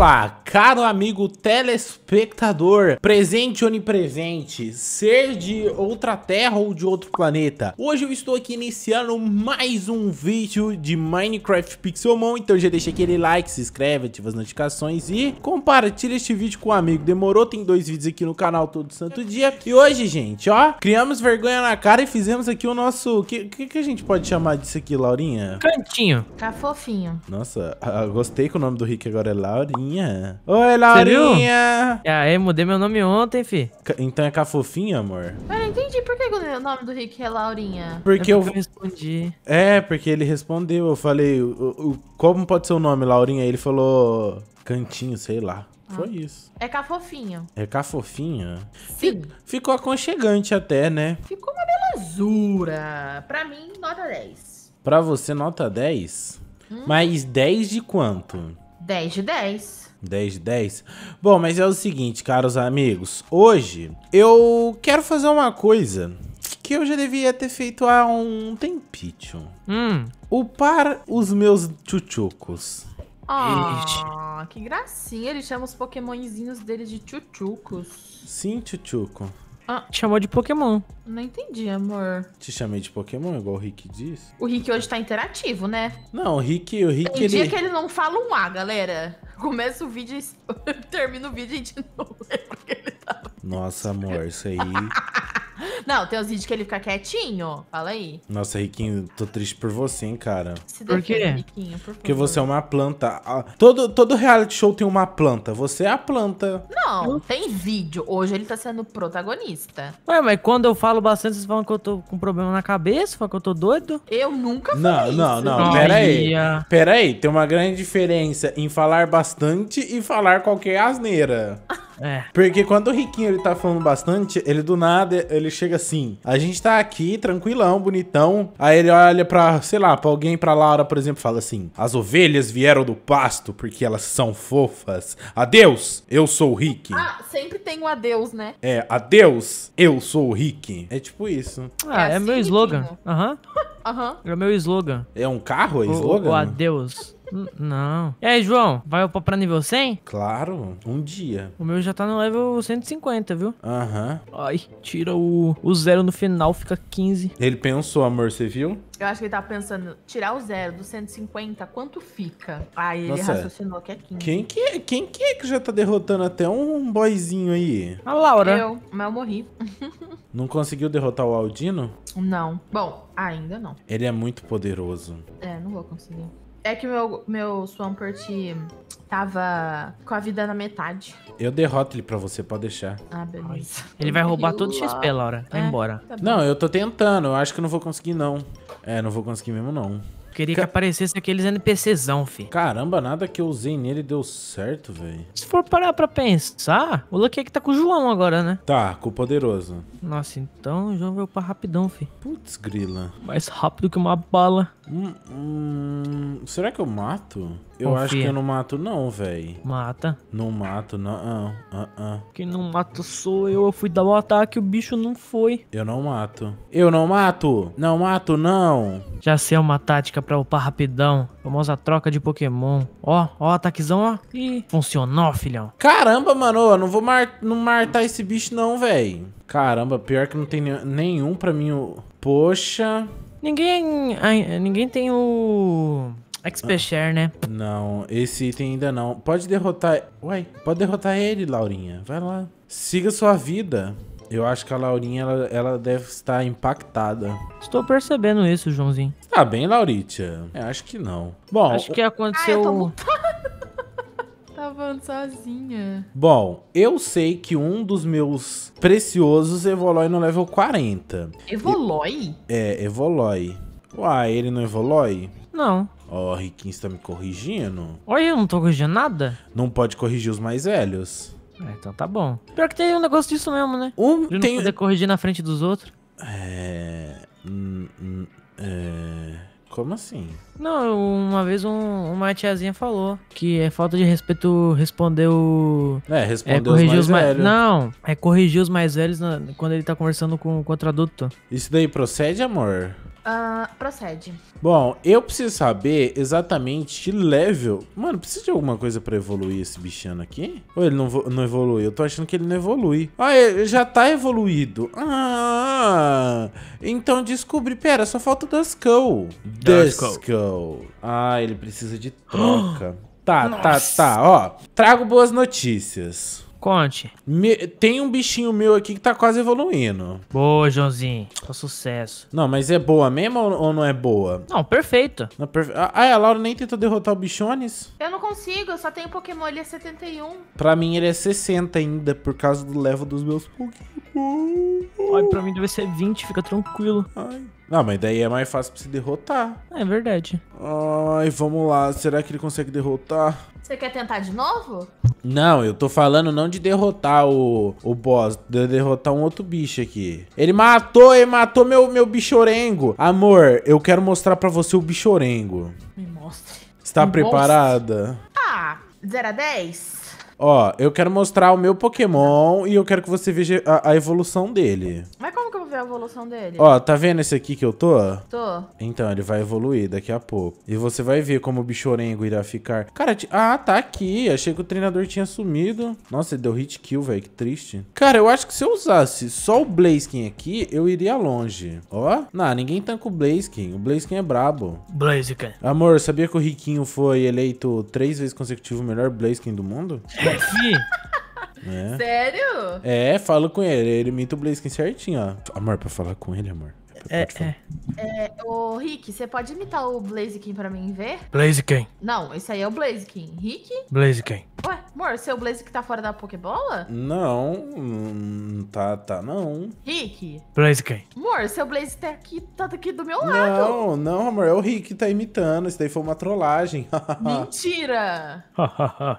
Olá, caro amigo telespectador, presente onipresente, ser de outra terra ou de outro planeta. Hoje eu estou aqui iniciando mais um vídeo de Minecraft Pixelmon, então já deixa aquele like, se inscreve, ativa as notificações e compartilha este vídeo com um amigo. Demorou, tem dois vídeos aqui no canal todo santo dia. E hoje, gente, ó, criamos vergonha na cara e fizemos aqui o nosso... O que, que, que, a gente pode chamar disso aqui, Laurinha? Cantinho. Tá fofinho. Nossa, ah, gostei que o nome do Rick agora é Laurinha. Laurinha. Oi, Laurinha! É, ah, eu mudei meu nome ontem, fi. então é Cafofinha, amor? Eu ah, não entendi por que o nome do Rick é Laurinha. Porque, é porque eu... eu... respondi. É, porque ele respondeu. Eu falei, o, o, como pode ser o nome, Laurinha? Ele falou cantinho, sei lá. Ah. Foi isso. É cafofinha. É cafofinha? Sim. Ficou aconchegante até, né? Ficou uma belezura. Pra mim, nota 10. Pra você, nota 10? Hum. Mas 10 de quanto? 10 de 10. 10 de 10? Bom, mas é o seguinte, caros amigos. Hoje eu quero fazer uma coisa que eu já devia ter feito há um tempinho. Hum. Upar os meus tchutchucos. Ah, oh, que gracinha. Ele chama os pokémonzinhos dele de tchutchucos. Sim, tchutchuco. Ah. Te chamou de Pokémon. Não entendi, amor. Te chamei de Pokémon, igual o Rick diz. O Rick hoje tá interativo, né? Não, o Rick, o Rick. Tem ele... dia que ele não fala um A, galera. Começa o vídeo e termina o vídeo e a gente não lembra é que ele tá. Nossa, amor, isso aí. Não, tem uns vídeos que ele fica quietinho. Fala aí. Nossa, Riquinho, tô triste por você, hein, cara. Se por quê? Riquinho, por Porque você é uma planta. Ah, todo, todo reality show tem uma planta. Você é a planta. Não, tem vídeo. Hoje ele tá sendo protagonista. Ué, mas quando eu falo bastante, vocês falam que eu tô com problema na cabeça, falam que eu tô doido? Eu nunca falei Não, não, não. Pera aí. Pera aí. Tem uma grande diferença em falar bastante e falar qualquer asneira. É. Porque quando o Riquinho ele tá falando bastante, ele do nada, ele chega assim: a gente tá aqui, tranquilão, bonitão. Aí ele olha pra, sei lá, pra alguém, pra Laura, por exemplo, fala assim: as ovelhas vieram do pasto porque elas são fofas. Adeus, eu sou o Rick. Ah, sempre tem o um adeus, né? É, adeus, eu sou o Rick. É tipo isso. Ah, é, é assim, meu slogan. Aham. Aham. Uhum. É meu slogan. É um carro? É slogan? O, o adeus. Não. E aí, João, vai upar pra nível 100? Claro, um dia. O meu já tá no level 150, viu? Aham. Uhum. Ai, tira o, o zero no final, fica 15. Ele pensou, amor, você viu? Eu acho que ele tava tá pensando, tirar o zero do 150, quanto fica? Aí ele Nossa, raciocinou que é 15. Quem que, quem que é que já tá derrotando até um boyzinho aí? A Laura. Eu, mas eu morri. Não conseguiu derrotar o Aldino? Não. Bom, ainda não. Ele é muito poderoso. É, não vou conseguir. É que meu, meu Swampert tava com a vida na metade. Eu derroto ele pra você, pode deixar. Ah, beleza. Ele vai roubar todo o XP, Laura. Vai é, embora. Tá não, eu tô tentando. Eu acho que eu não vou conseguir, não. É, não vou conseguir mesmo, não. Queria Ca... que aparecesse aqueles NPCzão, fi. Caramba, nada que eu usei nele deu certo, velho. Se for parar pra pensar, o Lucky é que tá com o João agora, né? Tá, com o poderoso. Nossa, então o João veio pra rapidão, fi. Putz, grila. Mais rápido que uma bala. Hum, hum, será que eu mato? Eu Confia. acho que eu não mato não, velho. Mata. Não mato, não. Uh, uh, uh. Quem não mata sou eu. Eu fui dar o um ataque o bicho não foi. Eu não mato. Eu não mato. Não mato, não. Já sei é uma tática pra upar rapidão. Famosa troca de Pokémon. Ó, ó, ataquezão, ó. Ih, funcionou, filhão. Caramba, mano, eu não vou mar não martar esse bicho não, velho. Caramba, pior que não tem nenhum pra mim. Poxa. Ninguém, ninguém tem o... XP Share, né? Não, esse item ainda não. Pode derrotar... Uai, pode derrotar ele, Laurinha. Vai lá. Siga sua vida. Eu acho que a Laurinha, ela, ela deve estar impactada. Estou percebendo isso, Joãozinho. Tá bem, Lauritia? É, acho que não. Bom... Acho que aconteceu... Ai, ah, Tava tá sozinha. Bom, eu sei que um dos meus preciosos evolui no level 40. Evolui? É, evolui. Uai, ele não evolui? Não. Ó, oh, Riquinho está me corrigindo. Olha, eu não tô corrigindo nada. Não pode corrigir os mais velhos. É, então tá bom. Pior que tem um negócio disso mesmo, né? Um, De não tem... poder corrigir na frente dos outros. É... Hum, hum, é... Como assim? Não, uma vez um, uma tiazinha falou que é falta de respeito responder o. É, é responder é, corrigir os mais, velhos. Não, é corrigir os mais velhos na, quando ele tá conversando com, com o outro adulto. Isso daí procede, amor? Uh, procede. Bom, eu preciso saber exatamente que level. Mano, precisa de alguma coisa pra evoluir esse bichano aqui? Ou ele não, não evolui? Eu tô achando que ele não evolui. Ah, é, ele já tá evoluído. Ah, então descobri. Pera, só falta Duskull. Duskull. Ah, ele precisa de troca. tá, Nossa. tá, tá. Ó, trago boas notícias. Conte. Me... Tem um bichinho meu aqui que tá quase evoluindo. Boa, Joãozinho. Só tá sucesso. Não, mas é boa mesmo ou não é boa? Não, perfeito. Não, perfe... Ah, ah, a Laura nem tentou derrotar o bichones? Eu não consigo, eu só tenho Pokémon, ele é 71. Pra mim ele é 60 ainda, por causa do level dos meus Pokémon. Ai, pra mim deve ser 20, fica tranquilo. Ai, não, ah, mas daí é mais fácil pra se derrotar. É verdade. Ai, vamos lá. Será que ele consegue derrotar? Você quer tentar de novo? Não, eu tô falando não de derrotar o, o boss, de derrotar um outro bicho aqui. Ele matou, ele matou meu, meu bichorengo. Amor, eu quero mostrar pra você o bichorengo. Me mostre. Está Me preparada? Mostre. Ah, 0 a 10? Ó, eu quero mostrar o meu Pokémon e eu quero que você veja a, a evolução dele. Mas ver a evolução dele. Ó, tá vendo esse aqui que eu tô? Tô. Então, ele vai evoluir daqui a pouco. E você vai ver como o bichorengo irá ficar. Cara, ah, tá aqui. Achei que o treinador tinha sumido. Nossa, ele deu hit kill, velho. Que triste. Cara, eu acho que se eu usasse só o Blaziken aqui, eu iria longe. Ó. Não, ninguém tanca o Blaziken. O Blaziken é brabo. Blaziken. Amor, sabia que o Riquinho foi eleito três vezes consecutivo o melhor Blaziken do mundo? É, é. Sério? É, falo com ele. Ele imita o Blaziken certinho, ó. Amor, pra falar com ele, amor. É, é. é, ô, Rick, você pode imitar o Blaziken pra mim ver? Blaziken. Não, esse aí é o Blaziken. Rick? Blaziken. Amor, seu Blaze que tá fora da Pokébola? Não, hum, tá, tá, não. Rick. Blaze quem? Amor, seu Blaze tá aqui, tá aqui do meu lado. Não, não, amor, é o Rick que tá imitando. Isso daí foi uma trollagem. Mentira!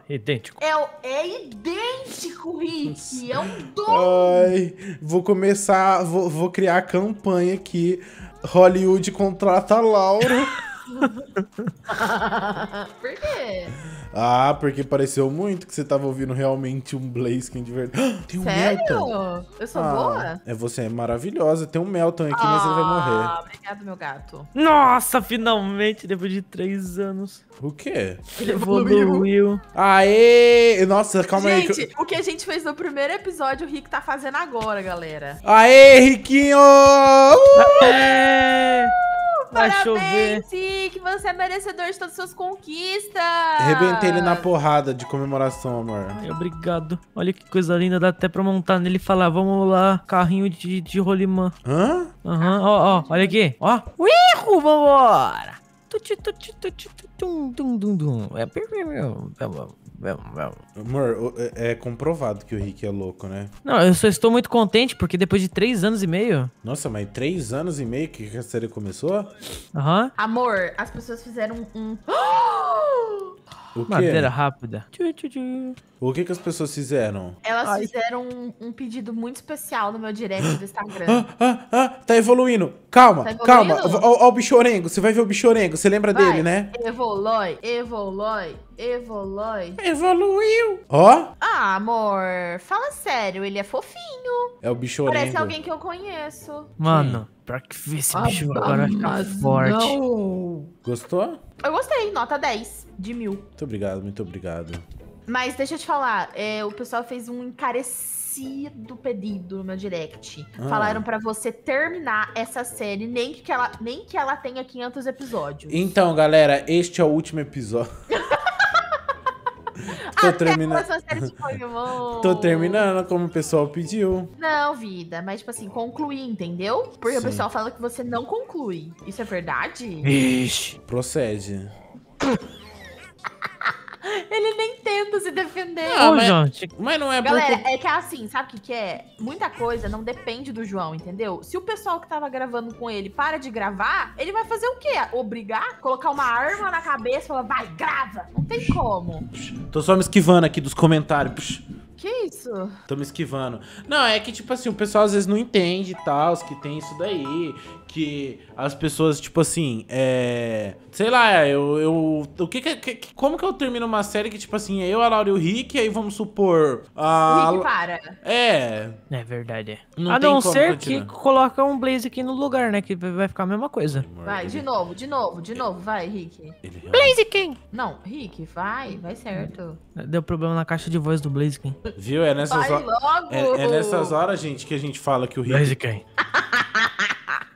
idêntico. É, é idêntico, Rick. É um doido. Ai, vou começar, vou, vou criar a campanha aqui. Hollywood contrata Laura. Por quê? Ah, porque pareceu muito que você tava ouvindo realmente um Blaziken de verdade. tem um Sério? Melton. Eu sou ah, boa? É, você é maravilhosa. Tem um Melton aqui, mas ele vai ah, morrer. obrigado, meu gato. Nossa, finalmente, depois de três anos. O quê? Ele evoluiu. Aê! Nossa, calma gente, aí. Gente, o que a gente fez no primeiro episódio, o Rick tá fazendo agora, galera. Aê, Riquinho! Uh! Aê! Parabéns, chover. que você é merecedor de todas as suas conquistas. Arrebentei ele na porrada de comemoração, amor. Ai, obrigado. Olha que coisa linda, dá até pra montar nele e falar, vamos lá, carrinho de, de rolimã. Hã? Aham, ó, ó, olha aqui, ó. Uihu, vambora. Tum, tum, tum, tum, tum. É, meu, Amor, é, é comprovado que o Rick é louco, né? Não, eu só estou muito contente porque depois de três anos e meio. Nossa, mas três anos e meio que a série começou? Aham. Uhum. Amor, as pessoas fizeram um. Oh! O Madeira rápida. Tchu, tchu, tchu. O que, que as pessoas fizeram? Elas Ai. fizeram um, um, pedido muito especial no meu direct do Instagram. Ah, ah, ah, tá evoluindo. Calma, tá evoluindo? calma. Ó, o bichorengo. Você vai ver o bichorengo. Você lembra vai. dele, né? Evolói, evolói, evolói. Evoluiu. Ó. Ah, amor. Fala sério. Ele é fofinho. É o bichorengo. Parece alguém que eu conheço. Mano, pra que ver esse ah, bicho agora ficar tá forte. Não. Gostou? Eu gostei. Nota 10 de mil. Muito obrigado, muito obrigado. Mas deixa eu te falar, é, o pessoal fez um encarecido pedido no meu direct. Ah. Falaram para você terminar essa série, nem que, ela, nem que ela tenha 500 episódios. Então, galera, este é o último episódio. Tô Até terminando. Tô terminando como o pessoal pediu. Não, vida, mas tipo assim, concluir, entendeu? Porque Sim. o pessoal fala que você não conclui. Isso é verdade? Ixi. Procede. Ele nem tenta se defender. Não, Ô, mas, gente. mas não é Galera, porque... é que é assim, sabe o que, que é? Muita coisa não depende do João, entendeu? Se o pessoal que tava gravando com ele para de gravar, ele vai fazer o quê? Obrigar? Colocar uma arma na cabeça e falar, vai, grava! Não tem como. Tô só me esquivando aqui dos comentários. Que isso? Tô me esquivando. Não, é que, tipo assim, o pessoal às vezes não entende e tal, os que tem isso daí que as pessoas, tipo assim, é. Sei lá, eu. eu o que, que, Como que eu termino uma série que, tipo assim, é eu, a Laura e o Rick, e aí vamos supor. A... O Rick para. É. É verdade. Não a não ser continuar. que coloca um Blaze aqui no lugar, né? Que vai ficar a mesma coisa. Vai, de novo, de novo, de novo, vai, Rick. Blaze quem? Não, Rick, vai, vai certo. Deu problema na caixa de voz do Blaze quem. Viu? É nessas horas. É, é nessas horas, gente, que a gente fala que o Rick. Blaze quem?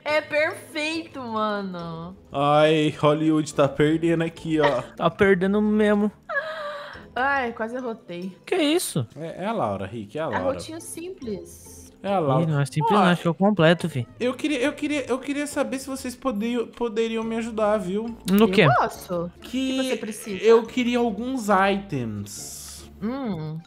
É perfeito, mano. Ai, Hollywood tá perdendo aqui, ó. tá perdendo mesmo. Ai, quase rotei. Que isso? É, é, a Laura, Rick, é a Laura. É rotinha simples. É a Laura. Ih, não é simples, não, acho que eu completo, vi. Eu queria, eu queria, eu queria saber se vocês poderiam, poderiam me ajudar, viu? No eu quê? Posso. Que, que você precisa? Eu queria alguns itens. Hum.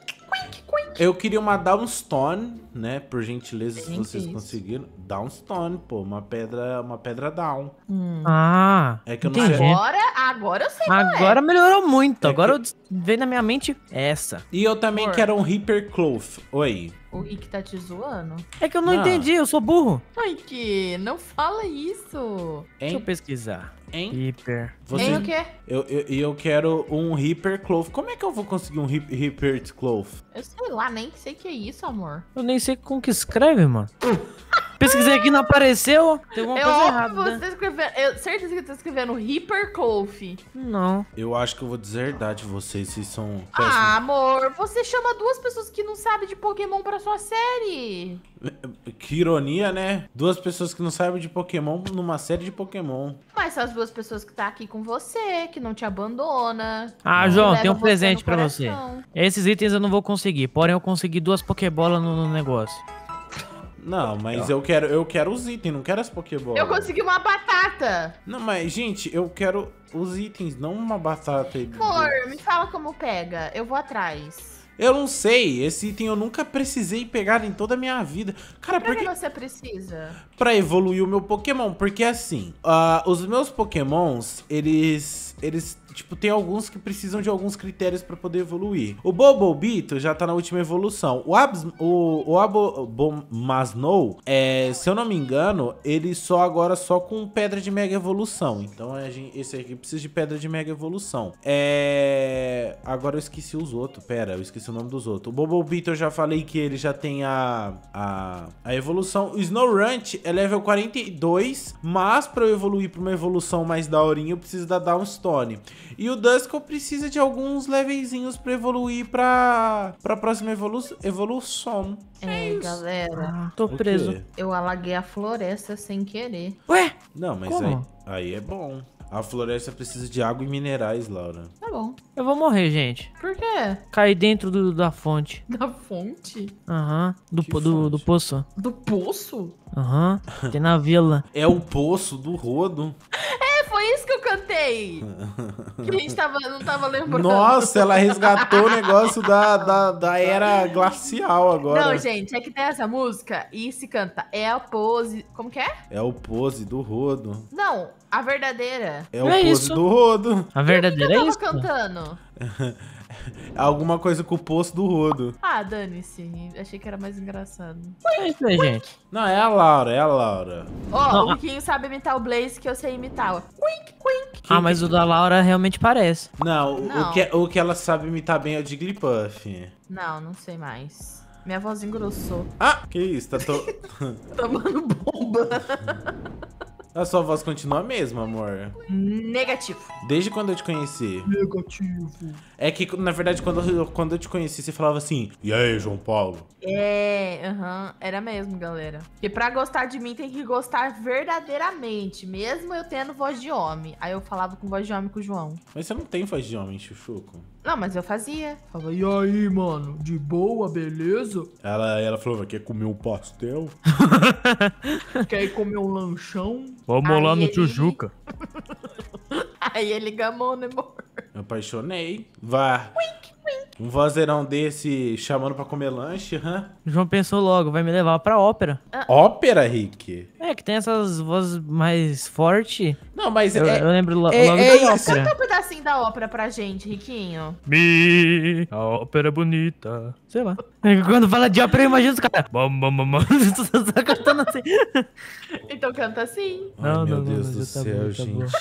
Eu queria uma downstone, né? Por gentileza, se vocês conseguiram. Downstone, pô, uma pedra, uma pedra down. Hum. Ah. É que eu não sei. Agora, agora eu sei. É. Agora é. melhorou muito. É agora que... vejo na minha mente essa. E eu também Por... quero um Reaper Cloth. Oi. O Rick tá te zoando? É que eu não, não. entendi, eu sou burro. Rick, não fala isso. Hein? Deixa eu pesquisar. Hein? Reaper. Você... Hein o quê? Eu, eu, eu quero um Reaper Cloth. Como é que eu vou conseguir um Reaper Cloth? Eu sei lá, nem sei que é isso, amor. Eu nem sei como que escreve, mano. Uh. Pesquisei aqui, não apareceu. Tem alguma eu é coisa errada. Né? Você né? tá escrevendo, eu certeza que tá escrevendo Reaper Coffee. Não. Eu acho que eu vou dizer a verdade, vocês, vocês são. Péssimos. Ah, amor, você chama duas pessoas que não sabem de Pokémon pra sua série. Que ironia, né? Duas pessoas que não sabem de Pokémon numa série de Pokémon. Mas são as duas pessoas que tá aqui com você, que não te abandona. Ah, João, tem um presente para você. Esses itens eu não vou conseguir, porém eu consegui duas Pokébolas no, no negócio. Não, mas eu quero, eu quero os itens, não quero as Pokébolas. Eu consegui uma batata. Não, mas, gente, eu quero os itens, não uma batata. Por, me fala como pega. Eu vou atrás. Eu não sei, esse item eu nunca precisei pegar em toda a minha vida. Cara, que? porque... que você precisa? Pra evoluir o meu Pokémon, porque assim, uh, os meus Pokémons, eles eles, tipo, tem alguns que precisam de alguns critérios para poder evoluir. O Bobobito já tá na última evolução. O Abs, o, o Abomasnow, é, se eu não me engano, ele só agora só com pedra de mega evolução. Então gente, esse aqui precisa de pedra de mega evolução. É, agora eu esqueci os outros. Pera, eu esqueci o nome dos outros. O Bobobito eu já falei que ele já tem a a, a evolução. O Snow Ranch é level 42, mas para eu evoluir para uma evolução mais daorinha, eu preciso da Downstone e o Duskull precisa de alguns levelzinhos pra evoluir pra, para próxima evolu evolução. É, é galera. Ah, tô preso. Eu alaguei a floresta sem querer. Ué? Não, mas aí, aí é bom. A floresta precisa de água e minerais, Laura. Tá bom. Eu vou morrer, gente. Por quê? Cair dentro do, da fonte. Da fonte? Aham. Uhum. Do, do, do, poço. Do poço? Aham. Uhum. Tem na vila. É o poço do rodo. É foi isso que eu cantei. que a gente tava, não tava lembrando. Nossa, ela resgatou o negócio da, da, da era glacial agora. Não, gente, é que tem essa música e se canta. É a pose. Como que é? É o pose do rodo. Não, a verdadeira. É o é pose isso. do rodo. A verdadeira é isso. Eu tava cantando. Alguma coisa com o poço do rodo. Ah, dane-se. Achei que era mais engraçado. é isso, né, gente? Não, é a Laura, é a Laura. Ó, oh, o Kim sabe imitar o Blaze que eu sei imitar. Quink, quink. Ah, mas o da Laura realmente parece. Não, não. O, que, é, o que ela sabe imitar bem é o Jigglypuff. Não, não sei mais. Minha voz engrossou. Ah, que isso, tá to... tomando bomba. A sua voz continua a mesma, amor. Negativo. Desde quando eu te conheci. Negativo. É que, na verdade, quando eu, quando eu te conheci, você falava assim, e aí, João Paulo? É, aham, uhum, era mesmo, galera. Porque pra gostar de mim, tem que gostar verdadeiramente, mesmo eu tendo voz de homem. Aí eu falava com voz de homem com o João. Mas você não tem voz de homem, Chuchuco? Não, mas eu fazia. Fala e aí, mano? De boa, beleza? Ela, ela falou, quer comer um pastel? quer comer um lanchão? Vamos lá no ele... Tijuca. Aí ele gamou, né, amor? Apaixonei. Vá. Uink. Um vozeirão desse chamando pra comer lanche, hã? João pensou logo, vai me levar pra ópera. Ah. Ópera, Rick? É, que tem essas vozes mais fortes. Não, mas eu, é, eu lembro lo é, logo é, da ópera. Canta um pedacinho da ópera pra gente, Riquinho. Me, a ópera é bonita. Sei lá. É quando fala de ópera, eu imagino os caras. tá cantando assim. então canta assim. Ai, não, meu não, Deus não, do tá céu, tá bom, gente. Tá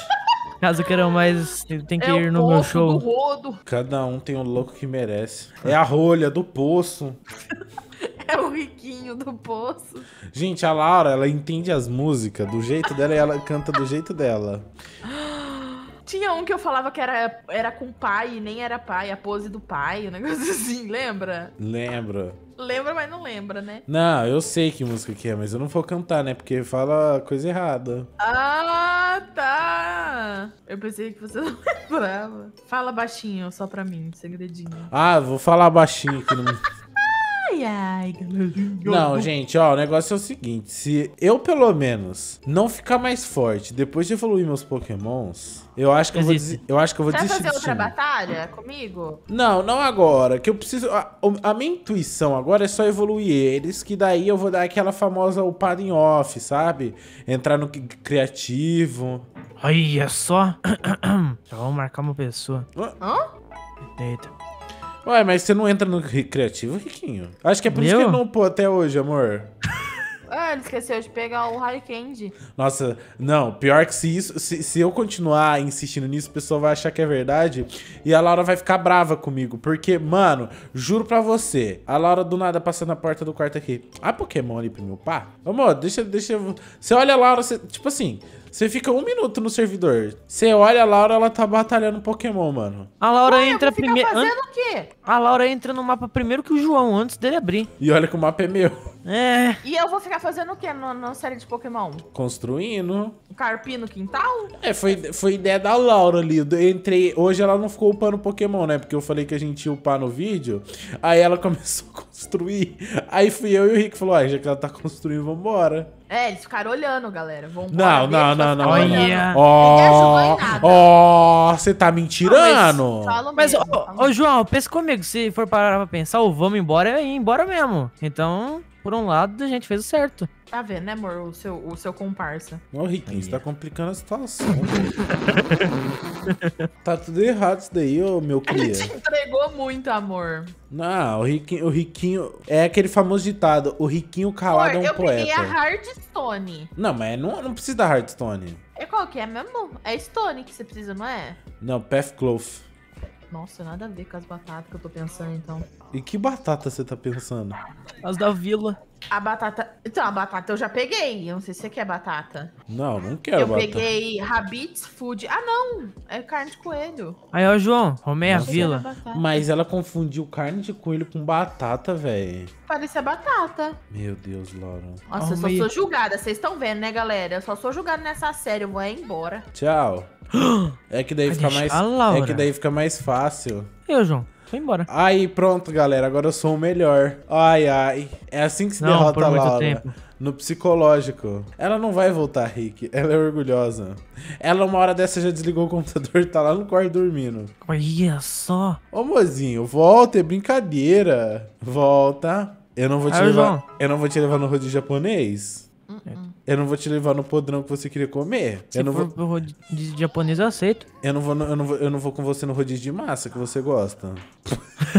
Caso queiram mais, tem que é ir no meu show. Cada um tem um louco que merece. É a rolha do poço. é o riquinho do poço. Gente, a Laura, ela entende as músicas do jeito dela e ela canta do jeito dela. Tinha um que eu falava que era, era com pai e nem era pai, a pose do pai, um negócio assim, lembra? Lembro lembra, mas não lembra, né? Não, eu sei que música que é, mas eu não vou cantar, né? Porque fala coisa errada. Ah, tá! Eu pensei que você não lembrava. Fala baixinho, só pra mim, segredinho. Ah, vou falar baixinho aqui no. Ai, ai, Não, gente, ó, o negócio é o seguinte. Se eu, pelo menos, não ficar mais forte depois de evoluir meus pokémons, eu acho que Existe. eu vou, eu acho que eu vou Você desistir. Você vai fazer outra batalha comigo? Não, não agora. Que eu preciso... A, a, minha intuição agora é só evoluir eles, que daí eu vou dar aquela famosa upada em off, sabe? Entrar no criativo. Olha só. Já vou marcar uma pessoa. Hã? Deita. Ué, mas você não entra no criativo, Riquinho? Acho que é por Meu? isso que ele não pô até hoje, amor. Ah, ele esqueceu de pegar o High Candy. Nossa, não, pior que se isso. Se, se eu continuar insistindo nisso, o pessoal vai achar que é verdade. E a Laura vai ficar brava comigo. Porque, mano, juro pra você, a Laura do nada passando na porta do quarto aqui. Ah, Pokémon ali pro meu pá? Amor, deixa, deixa. Você olha a Laura, você, tipo assim, você fica um minuto no servidor. Você olha a Laura, ela tá batalhando Pokémon, mano. A Laura Ué, entra primeiro. fazendo an... o quê? A Laura entra no mapa primeiro que o João, antes dele abrir. E olha que o mapa é meu. É. E eu vou ficar fazendo o quê na, série de Pokémon? Construindo. Carpir no quintal? É, foi, foi ideia da Laura ali. Eu entrei. Hoje ela não ficou upando Pokémon, né? Porque eu falei que a gente ia upar no vídeo. Aí ela começou a construir. Aí fui eu e o Rick falou: ah, já que ela tá construindo, vambora. É, eles ficaram olhando, galera. Vão não, não, não, não, Olha. Ó, você tá me tirando. Mas, ô, João, pensa comigo. Se for parar pra pensar, o vamos embora é ir embora mesmo. Então, por um lado, a gente fez o certo. Tá vendo, né, amor? O seu, o seu comparsa. Ô, Riquinho, você tá complicando a situação. tá tudo errado isso daí, ô, meu cria. Ele te entregou muito, amor. Não, o Riquinho, o Riquinho... É aquele famoso ditado, o Riquinho calado amor, é um eu poeta. eu peguei a Hardstone. Não, mas não, não precisa da Hardstone. É qual que é mesmo? É Stone que você precisa, não é? Não, Pathcloth. Nossa, nada a ver com as batatas que eu tô pensando, então. E que batata você tá pensando? As da vila. A batata. Então, a batata eu já peguei. Eu não sei se você quer batata. Não, não quero eu batata. Eu peguei Rabbits Food. Ah, não! É carne de coelho. Aí, ó, João, Romei a vila. Mas ela confundiu carne de coelho com batata, velho. parece a batata. Meu Deus, Laura. Nossa, Arrumei. eu só sou julgada. Vocês estão vendo, né, galera? Eu só sou julgada nessa série. Eu vou é embora. Tchau. É que daí ah, fica mais. É que daí fica mais fácil. Eu, João. Foi embora. Aí, pronto, galera. Agora eu sou o melhor. Ai, ai. É assim que se não, derrota por a Laura. Tempo. No psicológico. Ela não vai voltar, Rick. Ela é orgulhosa. Ela, uma hora dessa, já desligou o computador e tá lá no quarto dormindo. Olha só. Ô, mozinho, volta. É brincadeira. Volta. Eu não vou te ai, levar. João. Eu não vou te levar no rodízio japonês. Uh -uh eu não vou te levar no podrão que você queria comer. Se eu não for vou... pro rodízio japonês, eu aceito. Eu não, vou, eu, não vou, eu não vou com você no rodízio de massa que você gosta.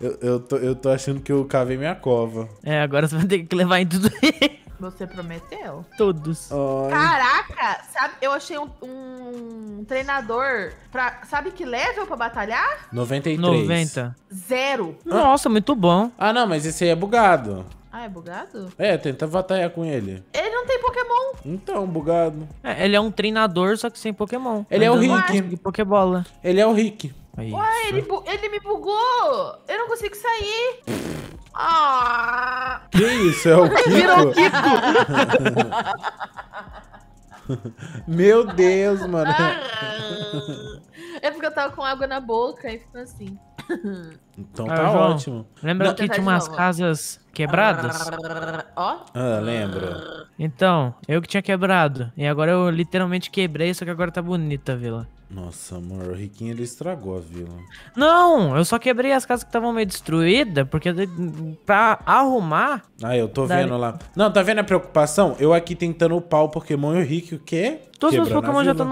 eu, eu, tô, eu tô achando que eu cavei é minha cova. É, agora você vai ter que levar em tudo Você prometeu? Todos. Caraca, sabe, eu achei um, um, treinador pra. Sabe que level pra batalhar? 93. 90. Zero. Nossa, muito bom. Ah, não, mas esse aí é bugado. Ah, é bugado? É, tenta batalhar com ele. Ele não tem Pokémon. Então, bugado. É, ele é um treinador, só que sem Pokémon. Ele é o Rick. De Pokébola. Ele é o Rick. Ué, ele, ele me bugou. Eu não consigo sair. ah. Que isso, é o Kiko? Virou o Kiko. Meu Deus, mano. Ah. É porque eu tava com água na boca e ficou assim. Então ah, tá ah, ótimo. Lembra que tinha umas casas quebradas? Ó. Ah, lembro. Então, eu que tinha quebrado. E agora eu literalmente quebrei, só que agora tá bonita a vila. Nossa, amor, o Riquinho ele estragou a vila. Não, eu só quebrei as casas que estavam meio destruídas, porque pra arrumar. Ah, eu tô dali... vendo lá. Não, tá vendo a preocupação? Eu aqui tentando upar o Pokémon e o Rick, o quê? Todos os Pokémon já estão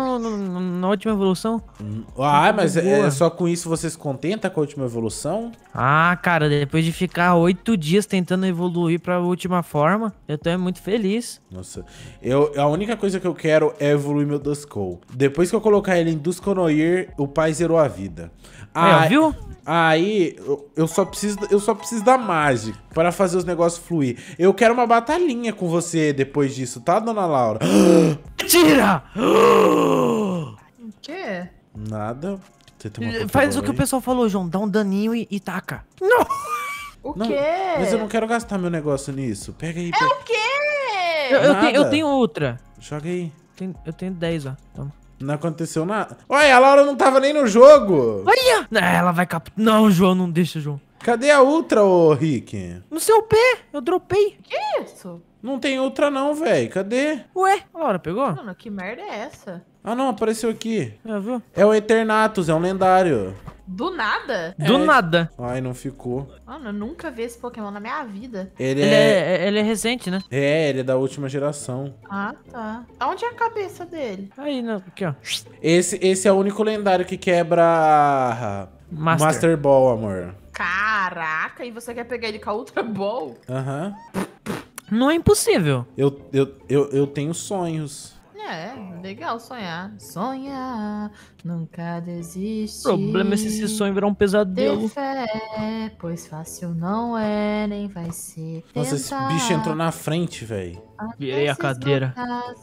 na última evolução. Hum. Ah, tá mas é, só com isso você se contenta com a última evolução? Ah, cara, depois de ficar oito dias tentando evoluir pra última forma, eu tô muito feliz. Nossa, eu, a única coisa que eu quero é evoluir meu Duskull. Depois que eu colocar ele em Duskonoir, o pai zerou a vida. Ah, viu? Aí eu, só preciso, eu só preciso da mágica para fazer os negócios fluir. Eu quero uma batalhinha com você depois disso, tá, dona Laura? Tira! O quê? Nada. Faz o que aí. o pessoal falou, João. Dá um daninho e, e taca. Não! O não, quê? Mas eu não quero gastar meu negócio nisso. Pega aí. É pega. o quê? Eu, eu, tenho, eu tenho outra. Joga aí. eu tenho 10, ó. Toma. Não aconteceu nada. Olha, a Laura não tava nem no jogo. Olha! Ela vai cap... Não, João, não deixa, João. Cadê a Ultra, ô Rick? No seu pé, eu dropei. Que isso? Não tem Ultra não, velho. Cadê? Ué, a Laura pegou? Mano, que merda é essa? Ah, não, apareceu aqui. É, viu? É o Eternatus, é um lendário. Do nada? Do é. nada. Ai, não ficou. Mano, eu nunca vi esse Pokémon na minha vida. Ele, ele é... é... é ele é recente, né? É, ele é da última geração. Ah, tá. Onde é a cabeça dele? Aí, não, aqui, ó. Esse, esse é o único lendário que quebra... Master, Master Ball, amor. Caraca, e você quer pegar ele com a Ultra Ball? Aham. Uhum. Não é impossível. Eu, eu, eu, eu tenho sonhos. É, legal sonhar. Sonhar, nunca desiste. O problema é se esse sonho virar um pesadelo. Ter fé, pois fácil não é, nem vai ser. Tentar. Nossa, esse bicho entrou na frente, velho. Virei a cadeira.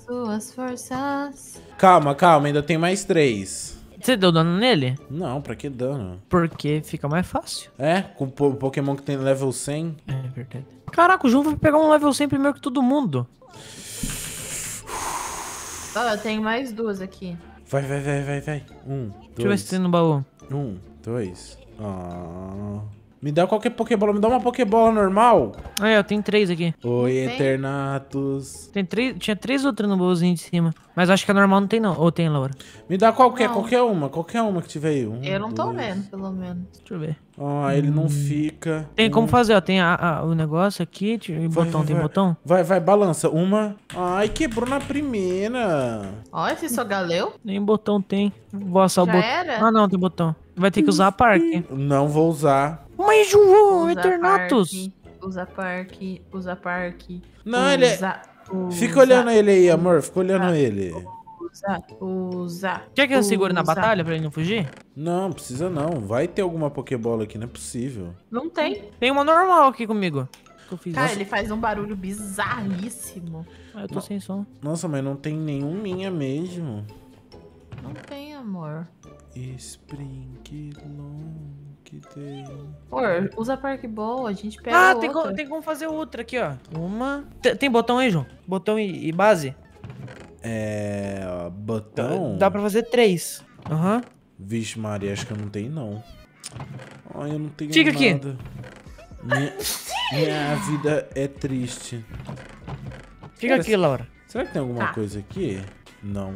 Suas forças. Calma, calma, ainda tem mais três. Você deu dano nele? Não, pra que dano? Porque fica mais fácil. É, com o Pokémon que tem level 100. É verdade. Caraca, o João vai pegar um level 100 primeiro que todo mundo. Fala, tem mais duas aqui. Vai, vai, vai, vai, vai. Um, dois. Deixa eu ver se tem no baú. Um, dois. Ah. Oh. Me dá qualquer Pokébola, me dá uma Pokébola normal. Ah, eu tenho três aqui. Oi, tem. Eternatus. Tem três, tinha três outras no bolzinho de cima. Mas acho que a normal não tem, não. Ou tem, Laura? Me dá qualquer, não. qualquer uma, qualquer uma que tiver aí. Um, eu não dois. tô vendo, pelo menos. Deixa eu ver. Ó, oh, ele não fica. Tem um. como fazer, ó. Tem a, a, o negócio aqui, tipo, vai, botão, vai, tem vai. botão? Vai, vai, balança. Uma. Ai, quebrou na primeira. Ó, esse só galeu. Nem botão tem. Vou assar Já o botão. Era? Ah, não, tem botão. Vai ter que usar a parque. Não vou usar. Mas, João, é usa Eternatus. Parque, usa parque, usa parque. Não, usa, ele é... usa, Fica olhando ele aí, amor. Fica olhando usa, ele. Usa, usa. Quer que eu segure na batalha pra ele não fugir? Não, precisa não. Vai ter alguma Pokébola aqui, não é possível. Não tem. Tem uma normal aqui comigo. Cara, Nossa. ele faz um barulho bizarríssimo. Ah, eu tô sem som. Nossa, mas não tem nenhum minha mesmo. Não tem, amor. Spring long aqui tem. usa Park Ball, a gente pega. Ah, tem, tem como fazer outra aqui, ó. Uma. Tem, tem botão aí, João? Botão e, e, base? É. Botão? Dá, pra fazer três. Aham. Uhum. Vixe, Maria, acho que eu não tenho, não. Ai, eu não tenho Fica nada. aqui. Minha, minha vida é triste. Fica Cara, aqui, Laura. Será que tem alguma ah. coisa aqui? Não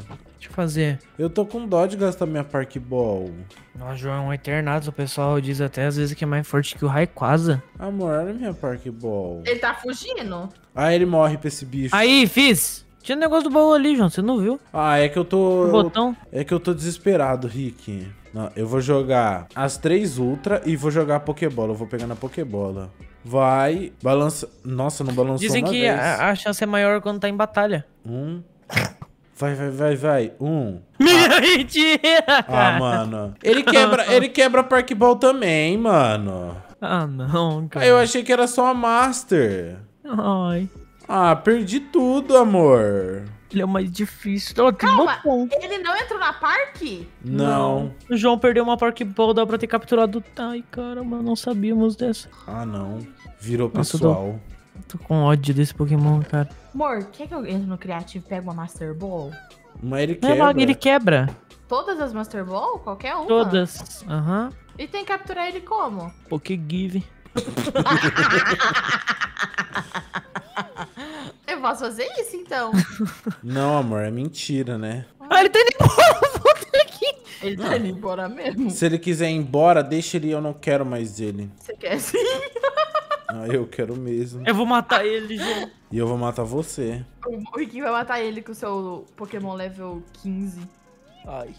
fazer. Eu tô com dó de gastar minha Park Ball. Nossa, João, é Eternatus, o pessoal diz até às vezes que é mais forte que o Raikwaza. Amor, olha minha Park Ball. Ele tá fugindo? Ah, ele morre pra esse bicho. Aí, fiz! Tinha um negócio do baú ali, João, você não viu? Ah, é que eu tô... O botão. É que eu tô desesperado, Rick. Não, eu vou jogar as três Ultra e vou jogar a Pokébola. Eu vou pegar na Pokébola. Vai, balança... Nossa, não balançou Dizem que a, a, chance é maior quando tá em batalha. Um... Vai, vai, vai, vai. Um. mentira! Ah, mano. Ele quebra, ele quebra Park Ball também, mano. Ah, não, cara. eu achei que era só a Master. Ai. Ah, perdi tudo, amor. Ele é o mais difícil. Oh, Calma, ele não entrou na parque? Não. não. O João perdeu uma parque ball, dá pra ter capturado. Ai, caramba, não sabíamos dessa. Ah, não. Virou pessoal. Tô com ódio desse Pokémon, cara. Amor, quer que eu entre no Creative e pegue uma Master Ball? Mas ele é quebra. Não, ele quebra. Todas as Master Ball? Qualquer uma? Todas, aham. Uhum. E tem que capturar ele como? Give eu posso fazer isso, então? Não, amor, é mentira, né? Ah, ele tá indo embora, aqui. Ele tá indo embora mesmo? Se ele quiser ir embora, deixa ele, eu não quero mais ele. Você quer sim? Ah, eu quero mesmo. Eu vou matar ele, João. E eu vou matar você. O Riquinho vai matar ele com o seu Pokémon level 15. Ai.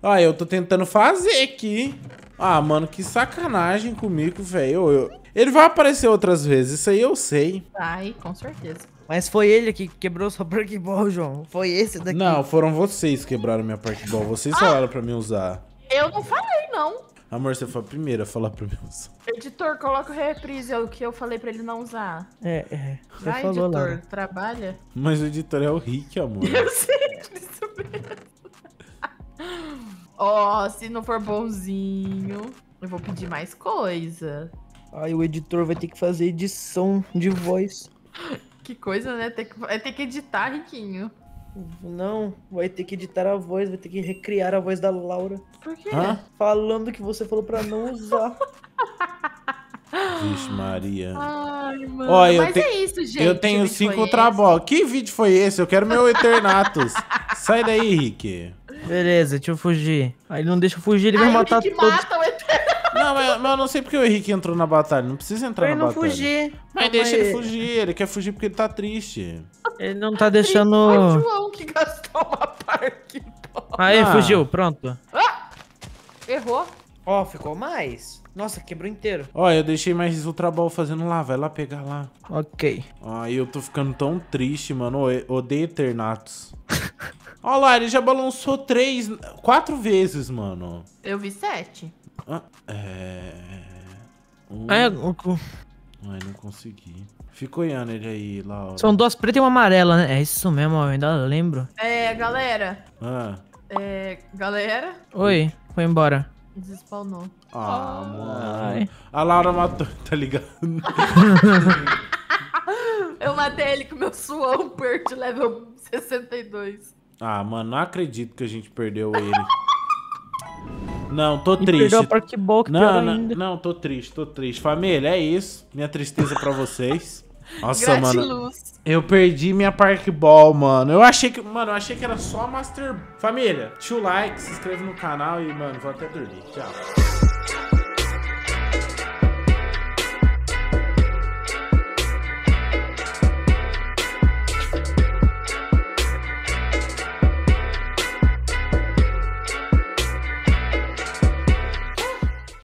Ah, eu tô tentando fazer aqui. Ah, mano, que sacanagem comigo, velho. Eu, Ele vai aparecer outras vezes, isso aí eu sei. Vai, com certeza. Mas foi ele que quebrou sua Pokéball, João. Foi esse daqui. Não, foram vocês que quebraram minha Pokéball. Vocês ah, falaram pra mim usar. Eu não falei, não. Amor, você foi a primeira a falar pra meu Editor, coloca o reprise, é o que eu falei pra ele não usar. É, é. Você Vai, falou, editor, né? trabalha. Mas o editor é o Rick, amor. Eu sei disso é mesmo. Ó, oh, se não for bonzinho, eu vou pedir mais coisa. Aí o editor vai ter que fazer edição de voz. que coisa, né? Tem que, é, ter que editar, Riquinho. Não, vai ter que editar a voz, vai ter que recriar a voz da Laura. Por quê? Hã? Falando que você falou pra não usar. Vixe, Maria. Ai, mano. Ó, eu Mas te... é isso, gente. Eu tenho cinco trabalhos. Que vídeo foi esse? Eu quero meu Eternatus. Sai daí, Rick. Beleza, deixa eu fugir. Aí ele não deixa eu fugir, ele vai matar todos. Mata não, mas, mas, eu não sei porque o Henrique entrou na batalha. Não precisa entrar pra na batalha. Fugir. Mas deixa ele. ele fugir. Ele quer fugir porque ele tá triste. Ele não tá deixando. Foi o João que gastou uma parte. Aí, ah. fugiu. Pronto. Ah! Errou. Ó, oh, ficou mais. Nossa, quebrou inteiro. Ó, eu deixei mais Ultra Ball fazendo lá. Vai lá pegar lá. Ok. Ó, eu tô ficando tão triste, mano. odeio Eternatus. Ó lá, ele já balançou três, quatro vezes, mano. Eu vi sete. Ah, é... Um... Ah, é, Ai, não consegui. Fica olhando ele aí, Laura. São duas pretas e uma amarela, né? É isso mesmo, eu ainda lembro. É, galera. Ah. É, galera. Oi, foi embora. Despawnou. Ah, mano. A Laura matou, tá ligado? eu matei ele com meu suão de level 62. Ah, mano, não acredito que a gente perdeu ele. Não, tô e triste. Perdeu a parte boa que não, não, ainda. não, tô triste, tô triste. Família, é isso. Minha tristeza é pra vocês. Nossa, mano. Eu perdi minha parkball, mano. Eu achei que, mano, eu achei que era só Master. Família, deixa o like, se inscreve no canal e, mano, vou até dormir. Tchau.